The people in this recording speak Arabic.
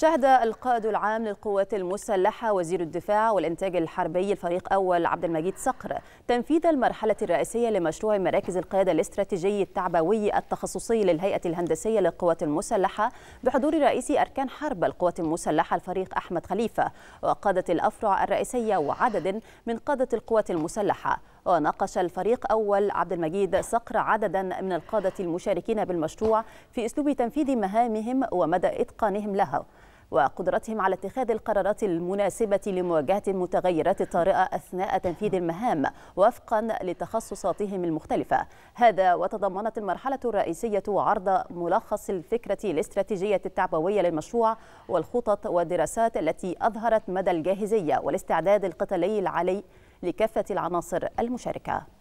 شهد القائد العام للقوات المسلحة وزير الدفاع والإنتاج الحربي الفريق أول عبد المجيد صقر تنفيذ المرحلة الرئيسية لمشروع مراكز القيادة الاستراتيجي التعبوي التخصصي للهيئة الهندسية للقوات المسلحة بحضور رئيس أركان حرب القوات المسلحة الفريق أحمد خليفة وقادة الأفرع الرئيسية وعدد من قادة القوات المسلحة وناقش الفريق أول عبد المجيد صقر عددا من القادة المشاركين بالمشروع في أسلوب تنفيذ مهامهم ومدى إتقانهم لها وقدرتهم على اتخاذ القرارات المناسبة لمواجهة المتغيرات الطارئة أثناء تنفيذ المهام وفقا لتخصصاتهم المختلفة هذا وتضمنت المرحلة الرئيسية عرض ملخص الفكرة الاستراتيجية التعبوية للمشروع والخطط والدراسات التي أظهرت مدى الجاهزية والاستعداد القتالي العالي لكافة العناصر المشاركة